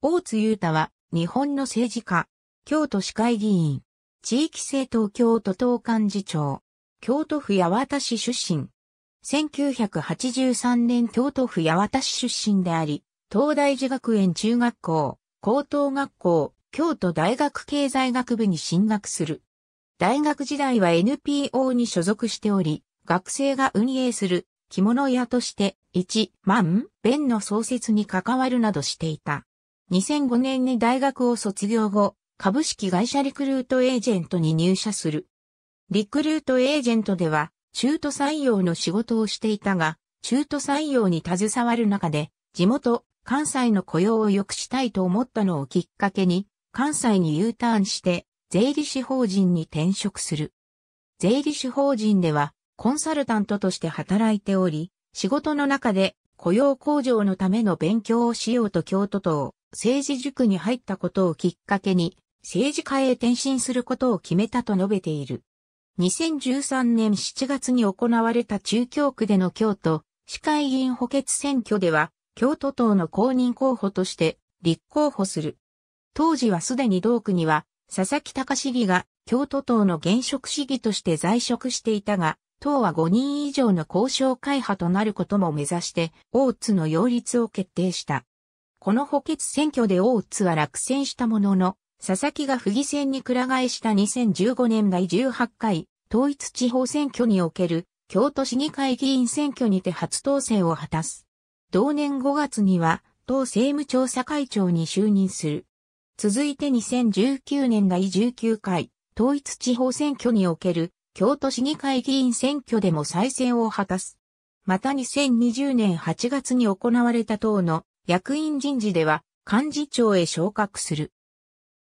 大津裕太は、日本の政治家、京都市会議員、地域政党京都党幹事長、京都府八幡市出身。1983年京都府八幡市出身であり、東大寺学園中学校、高等学校、京都大学経済学部に進学する。大学時代は NPO に所属しており、学生が運営する着物屋として、一万弁の創設に関わるなどしていた。2005年に大学を卒業後、株式会社リクルートエージェントに入社する。リクルートエージェントでは、中途採用の仕事をしていたが、中途採用に携わる中で、地元、関西の雇用を良くしたいと思ったのをきっかけに、関西に U ターンして、税理士法人に転職する。税理士法人では、コンサルタントとして働いており、仕事の中で雇用向上のための勉強をしようと京都と政治塾に入ったことをきっかけに、政治家へ転身することを決めたと述べている。2013年7月に行われた中京区での京都、市会議員補欠選挙では、京都党の公認候補として立候補する。当時はすでに同区には、佐々木隆市議が京都党の現職市議として在職していたが、党は5人以上の交渉会派となることも目指して、大津の擁立を決定した。この補欠選挙で大津は落選したものの、佐々木が府議選にく返した2015年第18回統一地方選挙における京都市議会議員選挙にて初当選を果たす。同年5月には、党政務調査会長に就任する。続いて2019年第19回統一地方選挙における京都市議会議員選挙でも再選を果たす。また2020年8月に行われた党の役員人事では幹事長へ昇格する。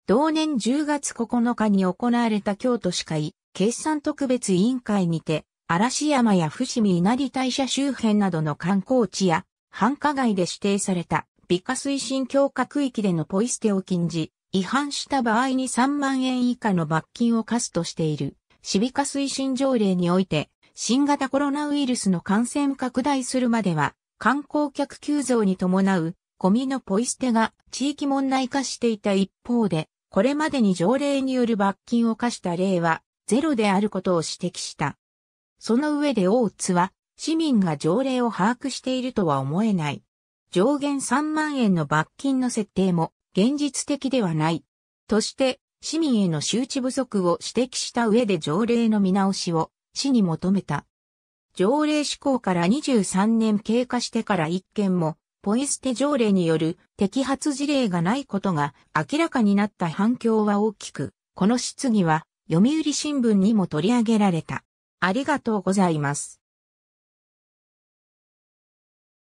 同年10月9日に行われた京都市会決算特別委員会にて、嵐山や伏見稲荷大社周辺などの観光地や繁華街で指定された美化推進強化区域でのポイ捨てを禁じ、違反した場合に3万円以下の罰金を課すとしている、市美化推進条例において、新型コロナウイルスの感染拡大するまでは、観光客急増に伴うゴミのポイ捨てが地域問題化していた一方で、これまでに条例による罰金を課した例はゼロであることを指摘した。その上で大津は、市民が条例を把握しているとは思えない。上限3万円の罰金の設定も現実的ではない。として、市民への周知不足を指摘した上で条例の見直しを市に求めた。条例施行から23年経過してから一件も、ポイ捨て条例による摘発事例がないことが明らかになった反響は大きく、この質疑は読売新聞にも取り上げられた。ありがとうございます。